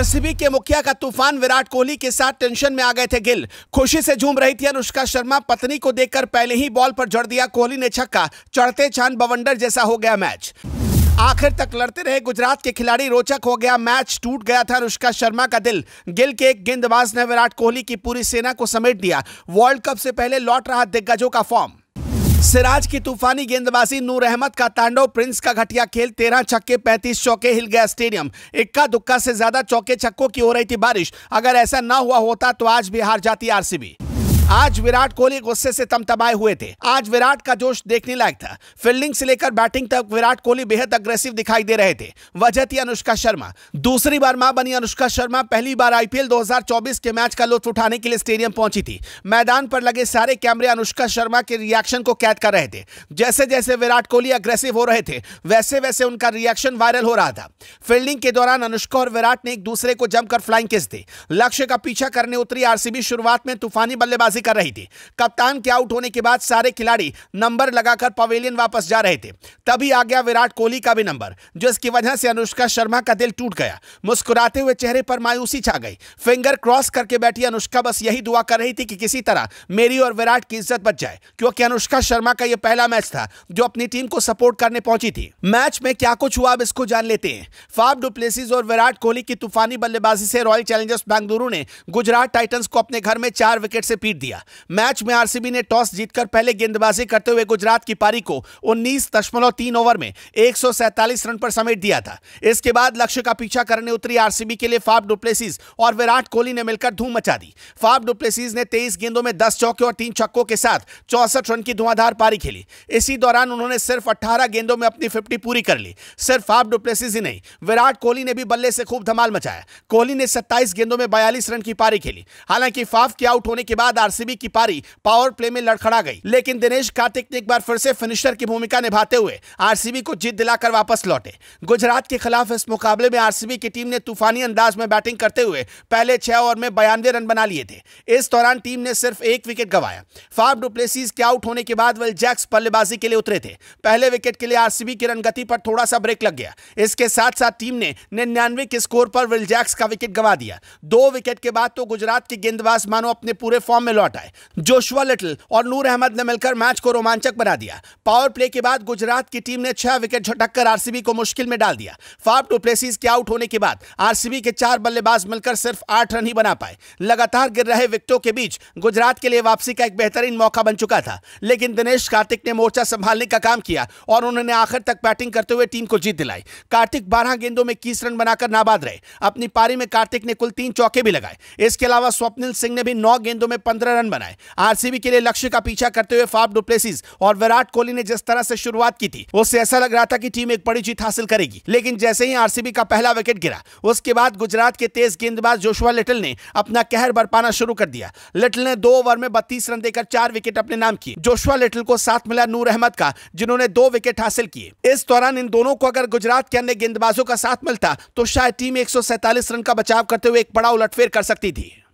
RCB के मुखिया का तूफान विराट कोहली के साथ टेंशन में आ गए थे गिल खुशी से झूम रही थी अनुष्का शर्मा पत्नी को देखकर पहले ही बॉल पर जड़ दिया कोहली ने छक्का चढ़ते चांद बवंडर जैसा हो गया मैच आखिर तक लड़ते रहे गुजरात के खिलाड़ी रोचक हो गया मैच टूट गया था अनुष्का शर्मा का दिल गिल के एक गेंदबाज ने विराट कोहली की पूरी सेना को समेट दिया वर्ल्ड कप से पहले लौट रहा दिग्गजों का फॉर्म सिराज की तूफानी गेंदबाजी नूर अहमद का तांडव प्रिंस का घटिया खेल तेरह छक्के पैंतीस चौके हिल गया स्टेडियम इक्का दुक्का से ज्यादा चौके छक्कों की हो रही थी बारिश अगर ऐसा ना हुआ होता तो आज भी हार जाती आरसीबी आज विराट कोहली गुस्से से तमतमाए हुए थे आज विराट का जोश देखने लायक था फील्डिंग से लेकर बैटिंग तक विराट कोहली बेहद अग्रेसिव दिखाई दे रहे थे वजह थी अनुष्का शर्मा दूसरी बार मां बनी अनुष्का शर्मा पहली बार आईपीएल 2024 के मैच का लुत्फ उठाने के लिए स्टेडियम पहुंची थी मैदान पर लगे सारे कैमरे अनुष्का शर्मा के रिएक्शन को कैद कर रहे थे जैसे जैसे विराट कोहली अग्रेसिव हो रहे थे वैसे वैसे उनका रिएक्शन वायरल हो रहा था फील्डिंग के दौरान अनुष्का और विराट ने एक दूसरे को जमकर फ्लाइंग किस दी लक्ष्य का पीछा करने उतरी आरसीबी शुरुआत में तूफानी बल्लेबाजी बल्लेबाजी कर रही थी कप्तान के आउट होने के बाद सारे खिलाड़ी नंबर लगाकर पवेलियन वापस जा रहे थे तभी आ गया विराट कोहली का भी नंबर जिसकी वजह से अनुष्का शर्मा का दिल टूट गया मुस्कुराते हुए चेहरे पर मायूसी छा गई फिंगर क्रॉस करके बैठी अनुष्का बस यही दुआ कर रही थी कि किसी तरह मेरी और विराट की इज्जत बच जाए क्योंकि अनुष्का शर्मा का यह पहला मैच था जो अपनी टीम को सपोर्ट करने पहुंची थी मैच में क्या कुछ हुआ अब इसको जान लेते हैं फाफ डुप्लेसिस और विराट कोहली की तूफानी बल्लेबाजी से रॉयल चैलेंजर्स बेंगलुरु ने गुजरात टाइटन्स को अपने घर में चार विकेट से पीट दिया दिया मैच में आरसीबी ने टॉस जीतकर पहले गेंदबाजी करते हुए गुजरात की पारी को उन्नीस दशमलव तीन ओवर में एक रन पर समेट दिया था इसके बाद लक्ष्य का पीछा करने उतरी आरसीबी के लिए फाफ डुप्लेसिस और विराट कोहली ने मिलकर धूम मचा दी फाफ डुप्लेसिस ने तेईस गेंदों में दस चौके और तीन छक्कों के साथ चौसठ रन की धुआंधार पारी खेली इसी दौरान उन्होंने सिर्फ अट्ठारह गेंदों में अपनी फिफ्टी पूरी कर ली सिर्फ फाफ डुप्लेसिस ही नहीं विराट कोहली ने भी बल्ले से खूब धमाल मचाया कोहली ने सत्ताईस गेंदों में बयालीस रन की पारी खेली हालांकि फाफ के आउट होने के बाद आर आरसीबी की पारी पावर प्ले में लड़खड़ा गई लेकिन दिनेश कार्तिक ने एक बार फिर से फिनिशर की भूमिका निभाते हुए आरसीबी को जीत दिलाकर वापस लौटे गुजरात के खिलाफ इस मुकाबले में आरसीबी की टीम ने तूफानी अंदाज में बैटिंग करते हुए पहले छह ओवर में बयानवे रन बना लिए थे इस दौरान टीम ने सिर्फ एक विकेट गवाया फार्म डुप्लेसीज के आउट होने के बाद वेल जैक्स बल्लेबाजी के लिए उतरे थे पहले विकेट के लिए आरसीबी की रन गति पर थोड़ा सा ब्रेक लग गया इसके साथ साथ टीम ने निन्यानवे के स्कोर पर विल जैक्स का विकेट गवा दिया दो विकेट के बाद तो गुजरात के गेंदबाज मानो अपने पूरे फॉर्म में लौट आए जोशुआ लिटिल और नूर अहमद ने मिलकर मैच को रोमांचक बना दिया पावर प्ले के बाद गुजरात की टीम ने छह विकेट झटक कर आरसीबी को मुश्किल में डाल दिया फाफ डुप्लेसिस के आउट होने के बाद आरसीबी के चार बल्लेबाज मिलकर सिर्फ आठ रन ही बना पाए लगातार गिर रहे विकेटों के बीच गुजरात के लिए वापसी का एक बेहतरीन मौका बन चुका था लेकिन दिनेश कार्तिक ने मोर्चा संभालने का काम किया और उन्होंने आखिर तक बैटिंग करते हुए टीम को जीत दिलाई कार्तिक बारह गेंदों में इक्कीस रन बनाकर नाबाद रहे अपनी पारी में कार्तिक ने कुल तीन चौके भी लगाए इसके अलावा स्वप्निल सिंह ने भी नौ गेंदों में पंद्रह तरह रन बनाए आरसीबी के लिए लक्ष्य का पीछा करते हुए फाफ डुप्लेसिस और विराट कोहली ने जिस तरह से शुरुआत की थी उससे ऐसा लग रहा था कि टीम एक बड़ी जीत हासिल करेगी लेकिन जैसे ही आरसीबी का पहला विकेट गिरा उसके बाद गुजरात के तेज गेंदबाज जोशुआ लिटिल ने अपना कहर बरपाना शुरू कर दिया लिटिल ने दो ओवर में बत्तीस रन देकर चार विकेट अपने नाम किए जोशुआ लिटिल को साथ मिला नूर अहमद का जिन्होंने दो विकेट हासिल किए इस दौरान इन दोनों को अगर गुजरात के अन्य गेंदबाजों का साथ मिलता तो शायद टीम एक रन का बचाव करते हुए एक बड़ा उलटफेर कर सकती थी